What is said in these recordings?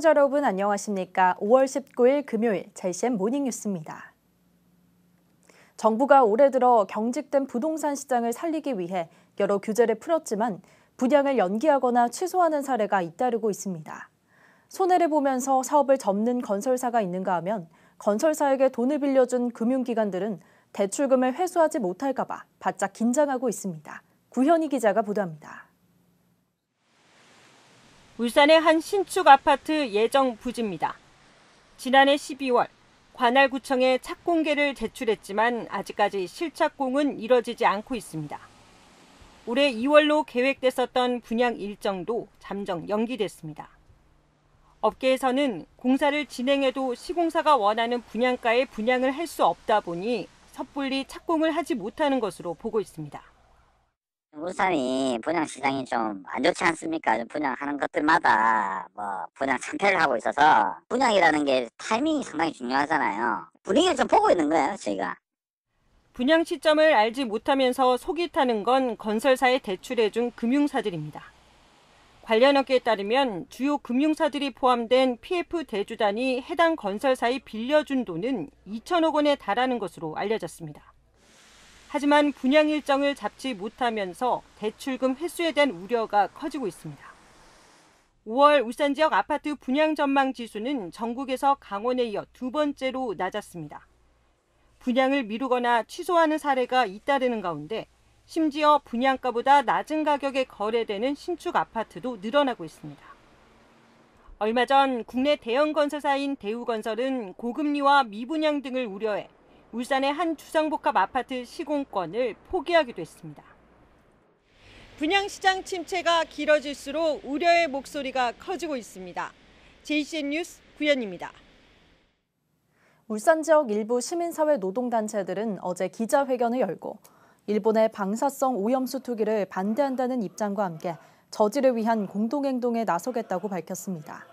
시청자 여러분 안녕하십니까. 5월 19일 금요일 제시 m 모닝뉴스입니다. 정부가 올해 들어 경직된 부동산 시장을 살리기 위해 여러 규제를 풀었지만 분양을 연기하거나 취소하는 사례가 잇따르고 있습니다. 손해를 보면서 사업을 접는 건설사가 있는가 하면 건설사에게 돈을 빌려준 금융기관들은 대출금을 회수하지 못할까 봐 바짝 긴장하고 있습니다. 구현희 기자가 보도합니다. 울산의 한 신축 아파트 예정 부지입니다. 지난해 12월 관할구청에 착공계를 제출했지만 아직까지 실착공은 이뤄지지 않고 있습니다. 올해 2월로 계획됐었던 분양 일정도 잠정 연기됐습니다. 업계에서는 공사를 진행해도 시공사가 원하는 분양가에 분양을 할 수 없다 보니 섣불리 착공을 하지 못하는 것으로 보고 있습니다. 울산이 분양 시장이 좀 안 좋지 않습니까? 분양하는 것들마다 뭐 분양 참패를 하고 있어서 분양이라는 게 타이밍이 상당히 중요하잖아요. 분위기를 좀 보고 있는 거예요, 저희가. 분양 시점을 알지 못하면서 속이 타는 건 건설사에 대출해준 금융사들입니다. 관련 업계에 따르면 주요 금융사들이 포함된 PF 대주단이 해당 건설사에 빌려준 돈은 2천억 원에 달하는 것으로 알려졌습니다. 하지만 분양 일정을 잡지 못하면서 대출금 횟수에 대한 우려가 커지고 있습니다. 5월 울산 지역 아파트 분양 전망 지수는 전국에서 강원에 이어 두 번째로 낮았습니다. 분양을 미루거나 취소하는 사례가 잇따르는 가운데 심지어 분양가보다 낮은 가격에 거래되는 신축 아파트도 늘어나고 있습니다. 얼마 전 국내 대형 건설사인 대우건설은 고금리와 미분양 등을 우려해 울산의 한 주상복합 아파트 시공권을 포기하기도 했습니다. 분양시장 침체가 길어질수록 우려의 목소리가 커지고 있습니다. JCN 뉴스 구현입니다. 울산 지역 일부 시민사회 노동단체들은 어제 기자회견을 열고 일본의 방사성 오염수 투기를 반대한다는 입장과 함께 저지를 위한 공동행동에 나서겠다고 밝혔습니다.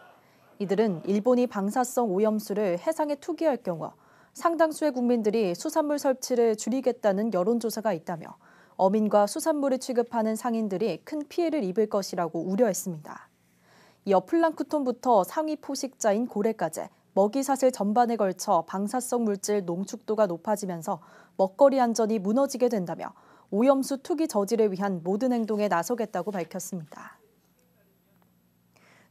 이들은 일본이 방사성 오염수를 해상에 투기할 경우 상당수의 국민들이 수산물 설치를 줄이겠다는 여론조사가 있다며 어민과 수산물을 취급하는 상인들이 큰 피해를 입을 것이라고 우려했습니다. 이어 플랑크톤부터 상위 포식자인 고래까지 먹이사슬 전반에 걸쳐 방사성 물질 농축도가 높아지면서 먹거리 안전이 무너지게 된다며 오염수 투기 저지를 위한 모든 행동에 나서겠다고 밝혔습니다.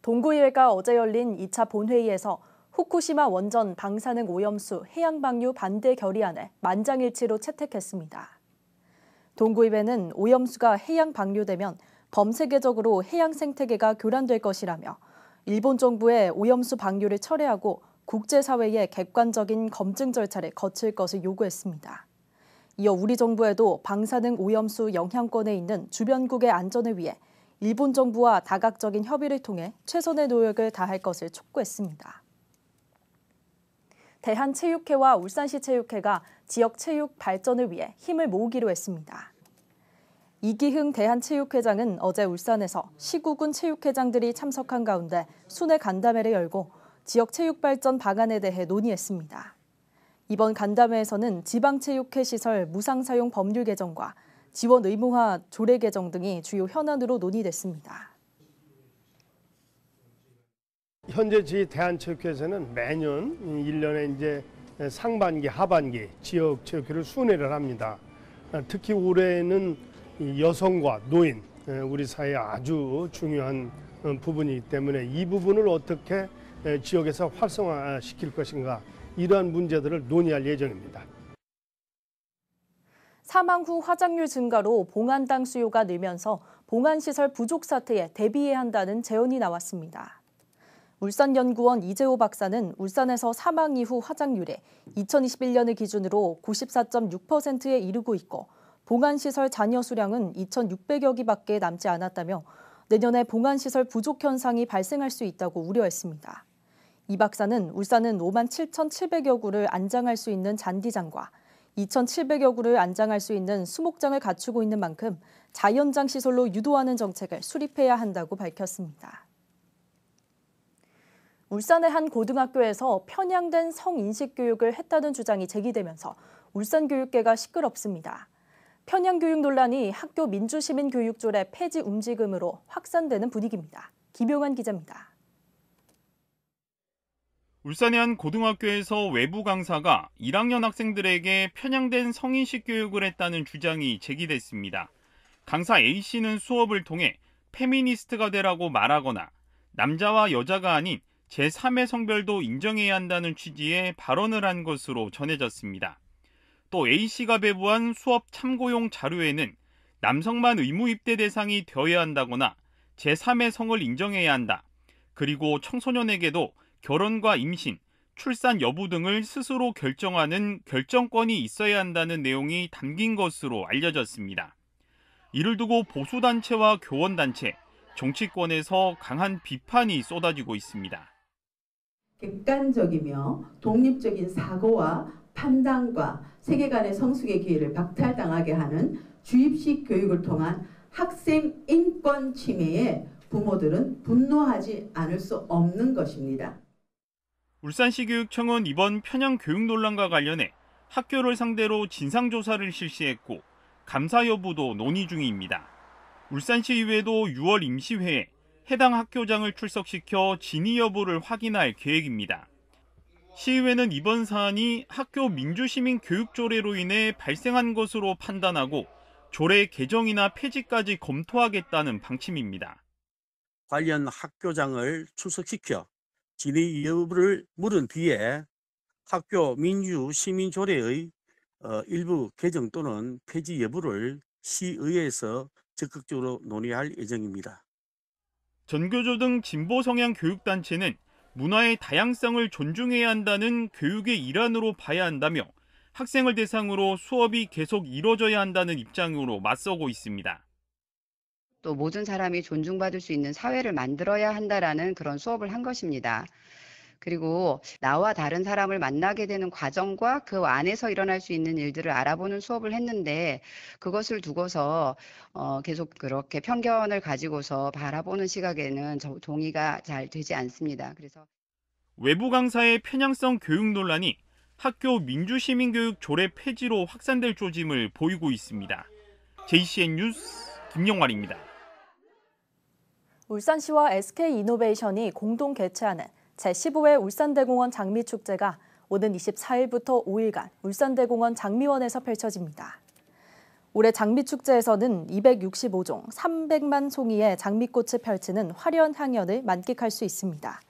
동구일가 어제 열린 2차 본회의에서 후쿠시마 원전 방사능 오염수 해양 방류 반대 결의안을 만장일치로 채택했습니다. 동구입에는 오염수가 해양 방류되면 범세계적으로 해양 생태계가 교란될 것이라며 일본 정부의 오염수 방류를 철회하고 국제사회의 객관적인 검증 절차를 거칠 것을 요구했습니다. 이어 우리 정부에도 방사능 오염수 영향권에 있는 주변국의 안전을 위해 일본 정부와 다각적인 협의를 통해 최선의 노력을 다할 것을 촉구했습니다. 대한체육회와 울산시체육회가 지역 체육 발전을 위해 힘을 모으기로 했습니다. 이기흥 대한체육회장은 어제 울산에서 시구군 체육회장들이 참석한 가운데 순회 간담회를 열고 지역 체육 발전 방안에 대해 논의했습니다. 이번 간담회에서는 지방체육회 시설 무상 사용 법률 개정과 지원 의무화 조례 개정 등이 주요 현안으로 논의됐습니다. 현재 저희 대한체육회에서는 매년 1년에 이제 상반기, 하반기 지역 체육회를 순회를 합니다. 특히 올해는 여성과 노인, 우리 사회에 아주 중요한 어, 부분이기 때문에 이 부분을 어떻게 지역에서 활성화시킬 것인가 이러한 문제들을 논의할 예정입니다. 사망 후 화장률 증가로 봉안당 수요가 늘면서 봉안시설 부족 사태에 대비해야 한다는 제언이 나왔습니다. 울산연구원 이재호 박사는 울산에서 사망 이후 화장률에 2021년을 기준으로 94.6%에 이르고 있고 봉안시설 잔여 수량은 2,600여 기밖에 남지 않았다며 내년에 봉안시설 부족 현상이 발생할 수 있다고 우려했습니다. 이 박사는 울산은 5만 7,700여 구를 안장할 수 있는 잔디장과 2,700여 구를 안장할 수 있는 수목장을 갖추고 있는 만큼 자연장 시설로 유도하는 정책을 수립해야 한다고 밝혔습니다. 울산의 한 고등학교에서 편향된 성인식 교육을 했다는 주장이 제기되면서 울산 교육계가 시끄럽습니다. 편향 교육 논란이 학교 민주시민 교육조례 폐지 움직임으로 확산되는 분위기입니다. 김용환 기자입니다. 울산의 한 고등학교에서 외부 강사가 1학년 학생들에게 편향된 성인식 교육을 했다는 주장이 제기됐습니다. 강사 A씨는 수업을 통해 페미니스트가 되라고 말하거나 남자와 여자가 아닌 제3의 성별도 인정해야 한다는 취지의 발언을 한 것으로 전해졌습니다. 또 A씨가 배부한 수업 참고용 자료에는 남성만 의무 입대 대상이 되어야 한다거나 제3의 성을 인정해야 한다. 그리고 청소년에게도 결혼과 임신, 출산 여부 등을 스스로 결정하는 결정권이 있어야 한다는 내용이 담긴 것으로 알려졌습니다. 이를 두고 보수단체와 교원단체, 정치권에서 강한 비판이 쏟아지고 있습니다. 객관적이며 독립적인 사고와 판단과 세계관의 성숙의 기회를 박탈당하게 하는 주입식 교육을 통한 학생 인권 침해에 부모들은 분노하지 않을 수 없는 것입니다. 울산시 교육청은 이번 편향 교육 논란과 관련해 학교를 상대로 진상조사를 실시했고 감사 여부도 논의 중입니다. 울산시의회도 6월 임시회에 해당 학교장을 출석시켜 진위 여부를 확인할 계획입니다. 시의회는 이번 사안이 학교 민주시민 교육 조례로 인해 발생한 것으로 판단하고 조례 개정이나 폐지까지 검토하겠다는 방침입니다. 관련 학교장을 출석시켜 진위 여부를 물은 뒤에 학교 민주시민 조례의 어, 일부 개정 또는 폐지 여부를 시의회에서 적극적으로 논의할 예정입니다. 전교조 등 진보 성향 교육단체는 문화의 다양성을 존중해야 한다는 교육의 일환으로 봐야 한다며 학생을 대상으로 수업이 계속 이뤄져야 한다는 입장으로 맞서고 있습니다. 또 모든 사람이 존중받을 수 있는 사회를 만들어야 한다라는 그런 수업을 한 것입니다. 그리고 나와 다른 사람을 만나게 되는 과정과 그 안에서 일어날 수 있는 일들을 알아보는 수업을 했는데 그것을 두고서 어, 계속 그렇게 편견을 가지고서 바라보는 시각에는 동의가 잘 되지 않습니다. 그래서 외부 강사의 편향성 교육 논란이 학교 민주시민교육 조례 폐지로 확산될 조짐을 보이고 있습니다. JCN 뉴스 김영환입니다. 울산시와 SK이노베이션이 공동 개최하는 제15회 울산대공원 장미축제가 오는 24일부터 5일간 울산대공원 장미원에서 펼쳐집니다. 올해 장미축제에서는 265종 300만 송이의 장미꽃을 펼치는 화려한 향연을 만끽할 수 있습니다.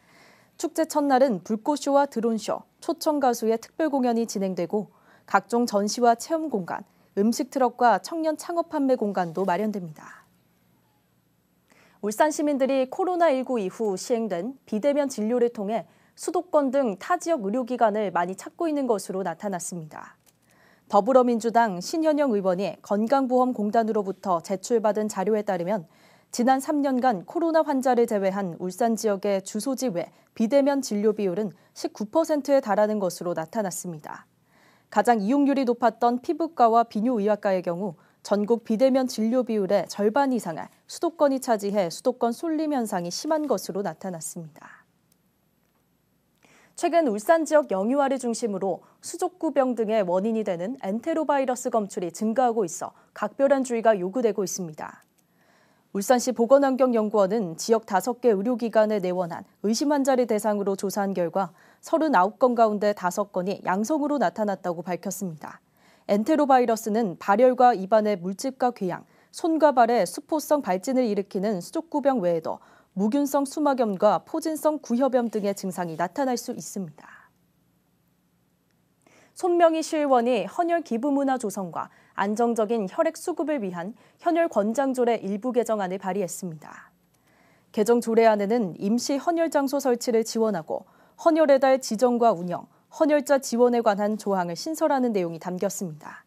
축제 첫날은 불꽃쇼와 드론쇼, 초청 가수의 특별 공연이 진행되고 각종 전시와 체험 공간, 음식 트럭과 청년 창업 판매 공간도 마련됩니다. 울산 시민들이 코로나19 이후 시행된 비대면 진료를 통해 수도권 등 타 지역 의료기관을 많이 찾고 있는 것으로 나타났습니다. 더불어민주당 신현영 의원이 건강보험공단으로부터 제출받은 자료에 따르면 지난 3년간 코로나 환자를 제외한 울산 지역의 주소지 외 비대면 진료 비율은 19%에 달하는 것으로 나타났습니다. 가장 이용률이 높았던 피부과와 비뇨의학과의 경우 전국 비대면 진료 비율의 절반 이상을 수도권이 차지해 수도권 쏠림 현상이 심한 것으로 나타났습니다. 최근 울산 지역 영유아를 중심으로 수족구병 등의 원인이 되는 엔테로바이러스 검출이 증가하고 있어 각별한 주의가 요구되고 있습니다. 울산시 보건환경연구원은 지역 5개 의료기관에 내원한 의심 환자를 대상으로 조사한 결과 39건 가운데 5건이 양성으로 나타났다고 밝혔습니다. 엔테로바이러스는 발열과 입안의 물집과 궤양, 손과 발에 수포성 발진을 일으키는 수족구병 외에도 무균성 수막염과 포진성 구협염 등의 증상이 나타날 수 있습니다. 손명희 시의원이 헌혈 기부 문화 조성과 안정적인 혈액 수급을 위한 헌혈 권장조례 일부 개정안을 발의했습니다. 개정 조례안에는 임시 헌혈 장소 설치를 지원하고 헌혈의 달 지정과 운영, 헌혈자 지원에 관한 조항을 신설하는 내용이 담겼습니다.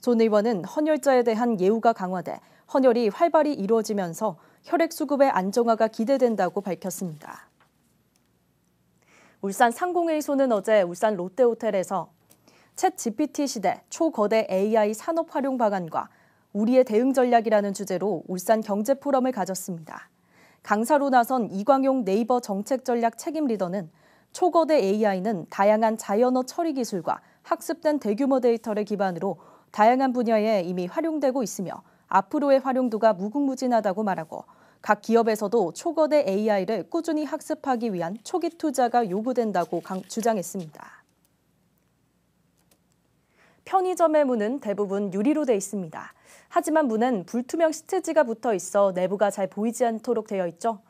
존 의원은 헌혈자에 대한 예우가 강화돼 헌혈이 활발히 이루어지면서 혈액 수급의 안정화가 기대된다고 밝혔습니다. 울산 상공회의소는 어제 울산 롯데호텔에서 챗 GPT 시대 초거대 AI 산업 활용 방안과 우리의 대응 전략이라는 주제로 울산 경제 포럼을 가졌습니다. 강사로 나선 이광용 네이버 정책 전략 책임 리더는 초거대 AI는 다양한 자연어 처리 기술과 학습된 대규모 데이터를 기반으로 다양한 분야에 이미 활용되고 있으며 앞으로의 활용도가 무궁무진하다고 말하고 각 기업에서도 초거대 AI를 꾸준히 학습하기 위한 초기 투자가 요구된다고 주장했습니다. 편의점의 문은 대부분 유리로 돼 있습니다. 하지만 문은 불투명 시트지가 붙어 있어 내부가 잘 보이지 않도록 되어 있죠.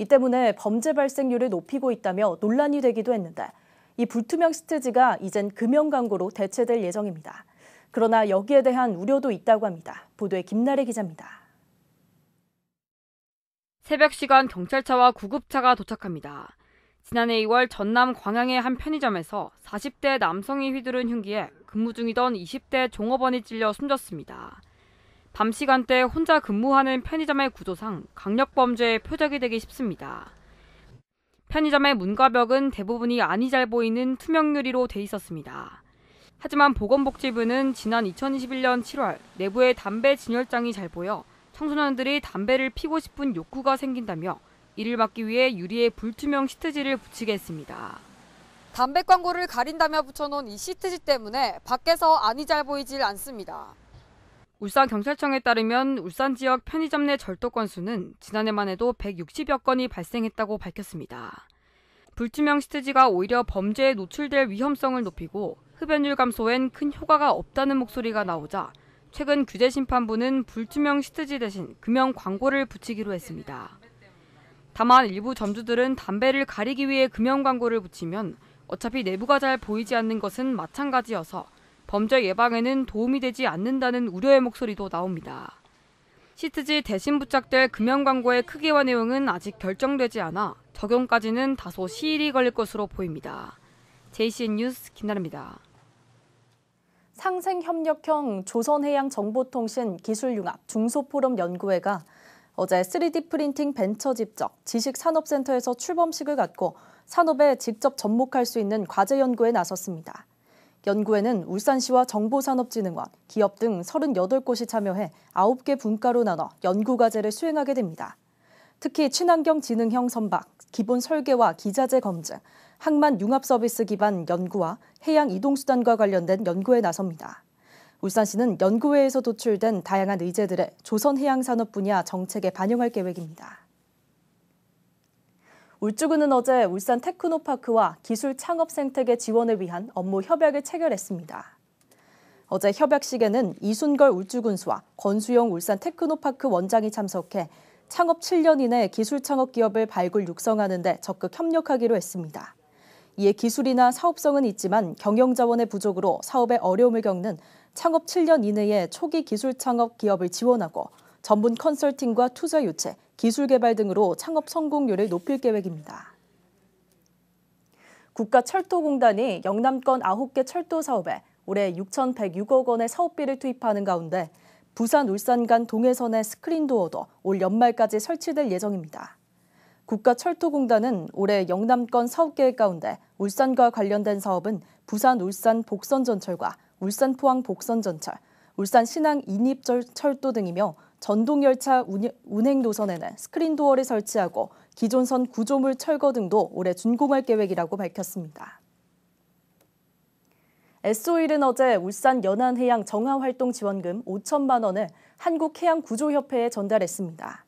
이 때문에 범죄 발생률을 높이고 있다며 논란이 되기도 했는데 이 불투명 스테지가 이젠 금연 광고로 대체될 예정입니다. 그러나 여기에 대한 우려도 있다고 합니다. 보도에 김나래 기자입니다. 새벽 시간 경찰차와 구급차가 도착합니다. 지난해 2월 전남 광양의 한 편의점에서 40대 남성이 휘두른 흉기에 근무 중이던 20대 종업원이 찔려 숨졌습니다. 밤 시간대 혼자 근무하는 편의점의 구조상 강력범죄의 표적이 되기 쉽습니다. 편의점의 문과 벽은 대부분이 안이 잘 보이는 투명 유리로 돼 있었습니다. 하지만 보건복지부는 지난 2021년 7월 내부에 담배 진열장이 잘 보여 청소년들이 담배를 피고 싶은 욕구가 생긴다며 이를 막기 위해 유리에 불투명 시트지를 붙이게 했습니다. 담배 광고를 가린다며 붙여놓은 이 시트지 때문에 밖에서 안이 잘 보이질 않습니다. 울산경찰청에 따르면 울산 지역 편의점 내 절도 건수는 지난해만 해도 160여 건이 발생했다고 밝혔습니다. 불투명 시트지가 오히려 범죄에 노출될 위험성을 높이고 흡연율 감소엔 큰 효과가 없다는 목소리가 나오자 최근 규제심판부는 불투명 시트지 대신 금연 광고를 붙이기로 했습니다. 다만 일부 점주들은 담배를 가리기 위해 금연 광고를 붙이면 어차피 내부가 잘 보이지 않는 것은 마찬가지여서 범죄 예방에는 도움이 되지 않는다는 우려의 목소리도 나옵니다. 시트지 대신 부착될 금연 광고의 크기와 내용은 아직 결정되지 않아 적용까지는 다소 시일이 걸릴 것으로 보입니다. JCN 뉴스 김나라입니다. 상생협력형 조선해양정보통신 기술융합 중소포럼 연구회가 어제 3D 프린팅 벤처 집적 지식산업센터에서 출범식을 갖고 산업에 직접 접목할 수 있는 과제 연구에 나섰습니다. 연구에는 울산시와 정보산업진흥원, 기업 등 38곳이 참여해 9개 분과로 나눠 연구과제를 수행하게 됩니다. 특히 친환경 지능형 선박, 기본 설계와 기자재 검증, 항만 융합 서비스 기반 연구와 해양 이동수단과 관련된 연구에 나섭니다. 울산시는 연구회에서 도출된 다양한 의제들을 조선해양산업 분야 정책에 반영할 계획입니다. 울주군은 어제 울산 테크노파크와 기술 창업 생태계 지원을 위한 업무 협약을 체결했습니다. 어제 협약식에는 이순걸 울주군수와 권수영 울산 테크노파크 원장이 참석해 창업 7년 이내 기술 창업 기업을 발굴 육성하는 데 적극 협력하기로 했습니다. 이에 기술이나 사업성은 있지만 경영 자원의 부족으로 사업에 어려움을 겪는 창업 7년 이내에 초기 기술 창업 기업을 지원하고 전문 컨설팅과 투자 유체, 기술 개발 등으로 창업 성공률을 높일 계획입니다. 국가철도공단이 영남권 9개 철도 사업에 올해 6,106억 원의 사업비를 투입하는 가운데 부산 울산 간 동해선의 스크린도어도 올 연말까지 설치될 예정입니다. 국가철도공단은 올해 영남권 사업 계획 가운데 울산과 관련된 사업은 부산 울산 복선전철과 울산 포항 복선전철, 울산 신항 인입철도 등이며 전동열차 운행 노선에는 스크린 도어를 설치하고 기존 선 구조물 철거 등도 올해 준공할 계획이라고 밝혔습니다. S5일은 어제 울산 연안해양 정화활동지원금 5천만 원을 한국해양구조협회에 전달했습니다.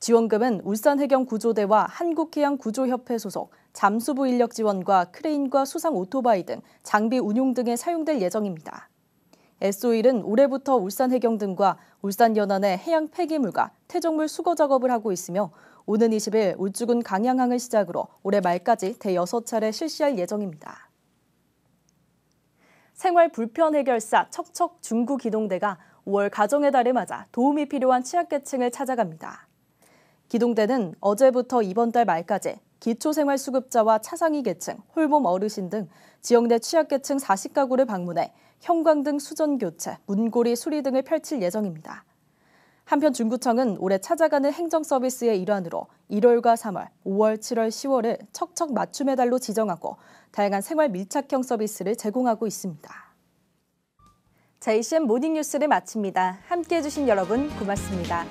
지원금은 울산해경구조대와 한국해양구조협회 소속 잠수부 인력 지원과 크레인과 수상 오토바이 등 장비 운용 등에 사용될 예정입니다. s o 1은 올해부터 울산 해경 등과 울산 연안의 해양 폐기물과 퇴적물 수거 작업을 하고 있으며 오는 20일 울주군 강양항을 시작으로 올해 말까지 대여섯차례 실시할 예정입니다. 생활 불편 해결사 척척 중구 기동대가 5월 가정의 달을 맞아 도움이 필요한 취약계층을 찾아갑니다. 기동대는 어제부터 이번 달 말까지 기초생활수급자와 차상위 계층, 홀몸 어르신 등 지역 내 취약계층 40가구를 방문해 형광등 수전 교체, 문고리 수리 등을 펼칠 예정입니다. 한편 중구청은 올해 찾아가는 행정 서비스의 일환으로 1월과 3월, 5월, 7월, 10월을 척척 맞춤의 달로 지정하고 다양한 생활 밀착형 서비스를 제공하고 있습니다. JCM 모닝뉴스를 마칩니다. 함께해 주신 여러분 고맙습니다.